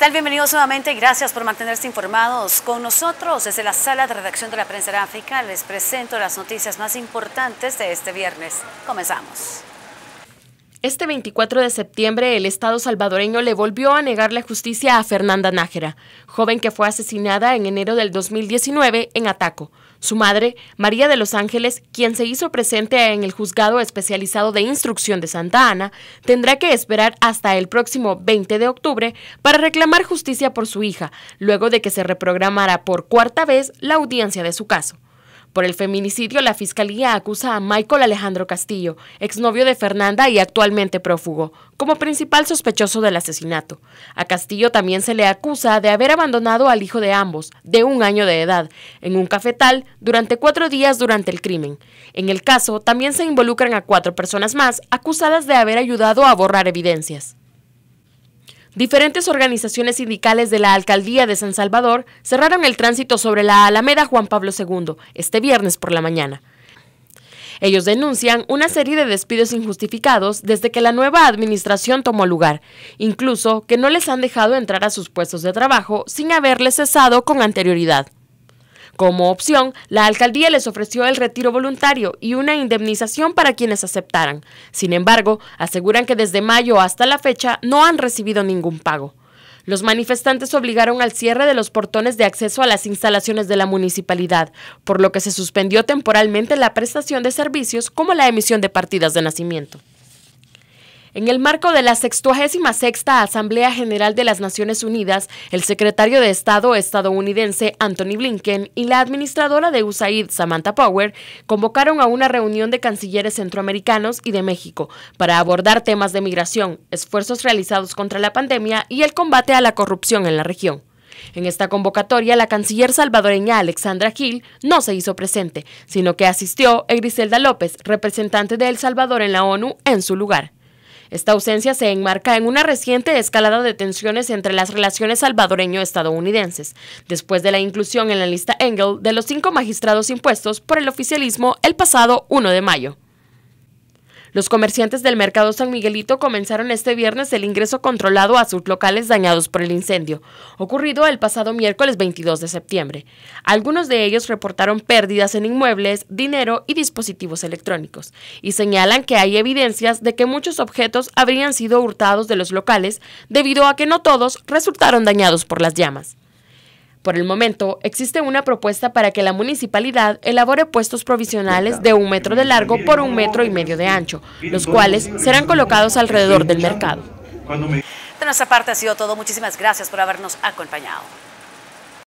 tal? Bienvenidos nuevamente. Gracias por mantenerse informados con nosotros. Desde la sala de redacción de la prensa África. les presento las noticias más importantes de este viernes. Comenzamos. Este 24 de septiembre, el Estado salvadoreño le volvió a negar la justicia a Fernanda Nájera, joven que fue asesinada en enero del 2019 en Ataco. Su madre, María de los Ángeles, quien se hizo presente en el juzgado especializado de instrucción de Santa Ana, tendrá que esperar hasta el próximo 20 de octubre para reclamar justicia por su hija, luego de que se reprogramara por cuarta vez la audiencia de su caso. Por el feminicidio, la fiscalía acusa a Michael Alejandro Castillo, exnovio de Fernanda y actualmente prófugo, como principal sospechoso del asesinato. A Castillo también se le acusa de haber abandonado al hijo de ambos, de un año de edad, en un cafetal durante cuatro días durante el crimen. En el caso, también se involucran a cuatro personas más acusadas de haber ayudado a borrar evidencias. Diferentes organizaciones sindicales de la Alcaldía de San Salvador cerraron el tránsito sobre la Alameda Juan Pablo II este viernes por la mañana. Ellos denuncian una serie de despidos injustificados desde que la nueva administración tomó lugar, incluso que no les han dejado entrar a sus puestos de trabajo sin haberles cesado con anterioridad. Como opción, la alcaldía les ofreció el retiro voluntario y una indemnización para quienes aceptaran. Sin embargo, aseguran que desde mayo hasta la fecha no han recibido ningún pago. Los manifestantes obligaron al cierre de los portones de acceso a las instalaciones de la municipalidad, por lo que se suspendió temporalmente la prestación de servicios como la emisión de partidas de nacimiento. En el marco de la 66 Asamblea General de las Naciones Unidas, el secretario de Estado estadounidense Anthony Blinken y la administradora de USAID Samantha Power convocaron a una reunión de cancilleres centroamericanos y de México para abordar temas de migración, esfuerzos realizados contra la pandemia y el combate a la corrupción en la región. En esta convocatoria, la canciller salvadoreña Alexandra Gil no se hizo presente, sino que asistió a Griselda López, representante de El Salvador en la ONU, en su lugar. Esta ausencia se enmarca en una reciente escalada de tensiones entre las relaciones salvadoreño-estadounidenses, después de la inclusión en la lista Engel de los cinco magistrados impuestos por el oficialismo el pasado 1 de mayo. Los comerciantes del mercado San Miguelito comenzaron este viernes el ingreso controlado a sus locales dañados por el incendio, ocurrido el pasado miércoles 22 de septiembre. Algunos de ellos reportaron pérdidas en inmuebles, dinero y dispositivos electrónicos, y señalan que hay evidencias de que muchos objetos habrían sido hurtados de los locales debido a que no todos resultaron dañados por las llamas. Por el momento, existe una propuesta para que la municipalidad elabore puestos provisionales de un metro de largo por un metro y medio de ancho, los cuales serán colocados alrededor del mercado. De nuestra parte ha sido todo. Muchísimas gracias por habernos acompañado.